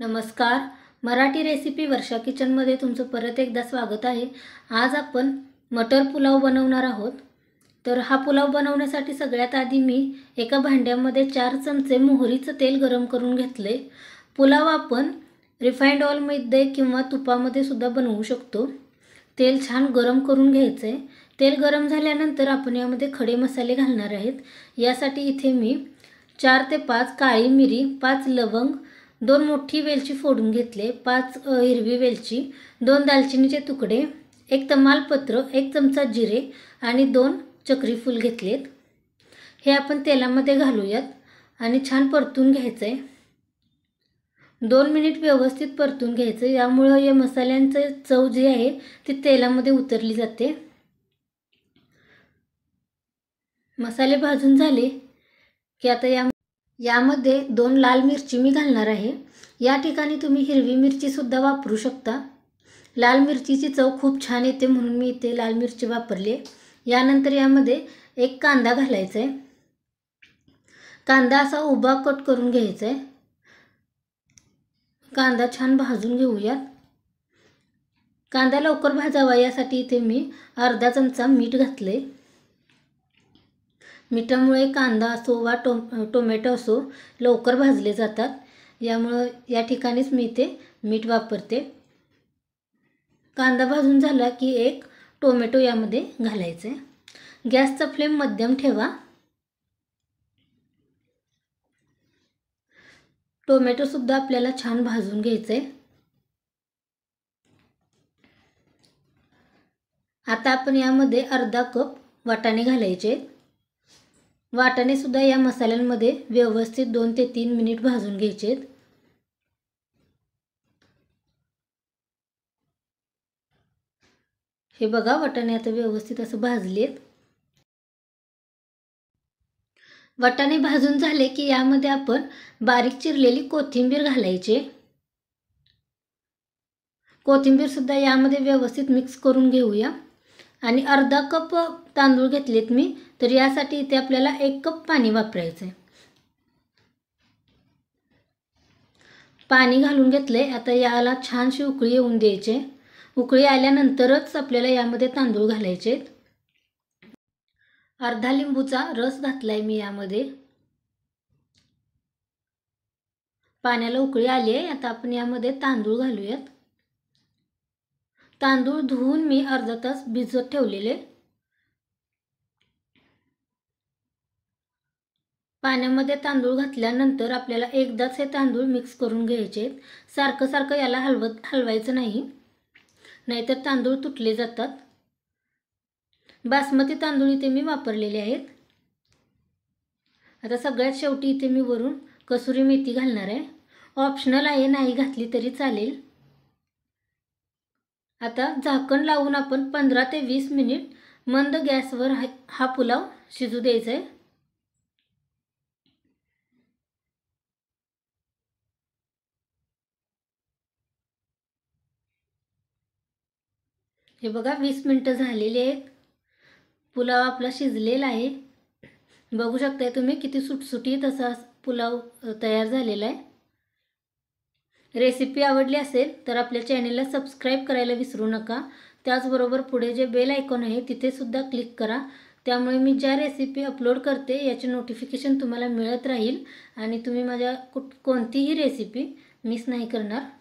नमस्कार मराठी रेसिपी वर्षा किचनमध्ये तुमचं परत एकदा स्वागत आहे आज आपण मटर पुलाव बनवणार आहोत तर हा पुलाव बनवण्यासाठी सगळ्यात आधी मी एका भांड्यामध्ये चार चमचे मोहरीचं तेल गरम करून घेतले पुलाव आपण रिफाईंड ऑइलमध्ये किंवा तुपामध्ये सुद्धा बनवू शकतो तेल छान गरम करून घ्यायचं आहे तेल गरम झाल्यानंतर आपण यामध्ये खडे मसाले घालणार आहेत यासाठी इथे मी चार ते पाच काळी मिरी पाच लवंग दोन मोठी वेलची फोडून घेतले पाच हिरवी वेलची दोन दालचिनीचे तुकडे एक तमालपत्र एक चमचा जिरे आणि दोन चक्रीफूल घेतलेत हे आपण तेलामध्ये घालूयात आणि छान परतून घ्यायचं आहे दोन मिनिट व्यवस्थित परतून घ्यायचं यामुळं या मसाल्यांचं चव जी आहे ती तेलामध्ये उतरली जाते मसाले भाजून झाले की आता या यामध्ये दोन लाल मिरची मी घालणार आहे या ठिकाणी तुम्ही हिरवी मिरचीसुद्धा वापरू शकता लाल मिरचीची चव खूप छान येते म्हणून मी इथे लाल मिरची वापरली आहे यानंतर यामध्ये एक कांदा घालायचा आहे कांदा असा उभा कट करून घ्यायचा आहे कांदा छान भाजून घेऊयात कांदा लवकर भाजावा यासाठी इथे मी अर्धा चमचा मीठ आहे मिठामुळे कांदा असो वा टो टोमॅटो असो लवकर भाजले जातात यामुळं या ठिकाणीच मी ते मीठ वापरते कांदा भाजून झाला की एक टोमॅटो यामध्ये घालायचं आहे गॅसचा फ्लेम मध्यम ठेवा टोमॅटोसुद्धा आपल्याला छान भाजून घ्यायचं आहे आता आपण यामध्ये अर्धा कप वाटाणे घालायचे आहेत वाटाणे सुद्धा या मसाल्यांमध्ये व्यवस्थित दोन ते तीन मिनिट भाजून घ्यायचे हे बघा वाटाणे आता व्यवस्थित असं भाजलेत वाटाणे भाजून झाले की यामध्ये आपण बारीक चिरलेली कोथिंबीर घालायचे कोथिंबीर सुद्धा यामध्ये व्यवस्थित मिक्स करून घेऊया आणि अर्धा कप तांदूळ घेतलेत मी तर यासाठी इथे आपल्याला एक कप पाणी वापरायचं आहे पाणी घालून घेतलंय आता याला छानशी उकळी येऊन द्यायचे उकळी आल्यानंतरच आपल्याला यामध्ये तांदूळ घालायचे अर्धा लिंबूचा रस घातलाय मी यामध्ये पाण्याला उकळी आली आहे आता आपण यामध्ये तांदूळ घालूयात तांदूळ धुवून मी अर्धा तास भिजत ठेवलेले पाण्यामध्ये तांदूळ घातल्यानंतर आपल्याला एकदाच हे तांदूळ मिक्स करून घ्यायचे सारखं सारखं याला हलवत हलवायचं नाही नाहीतर तांदूळ तुटले जातात बासमती तांदूळ इथे मी वापरलेले आहेत आता सगळ्यात शेवटी इथे मी वरून कसुरी मेथी घालणार आहे ऑप्शनल आहे नाही घातली तरी चालेल आता झाकण लावून आपण पंधरा ते वीस मिनिट मंद गॅसवर हा हा पुलाव शिजू द्यायचा आहे हे बघा वीस मिनटं झालेली आहेत पुलाव आपला शिजलेला आहे बघू शकताय तुम्ही किती सुटसुटीत असा पुलाव तयार झालेला आहे रेसिपी आवडली असेल तर आपल्या चॅनेलला सबस्क्राईब करायला विसरू नका त्याचबरोबर पुढे जे बेल आयकॉन आहे तिथेसुद्धा क्लिक करा त्यामुळे मी ज्या रेसिपी अपलोड करते याचे नोटिफिकेशन तुम्हाला मिळत राहील आणि तुम्ही माझ्या कुठ कोणतीही रेसिपी मिस नाही करणार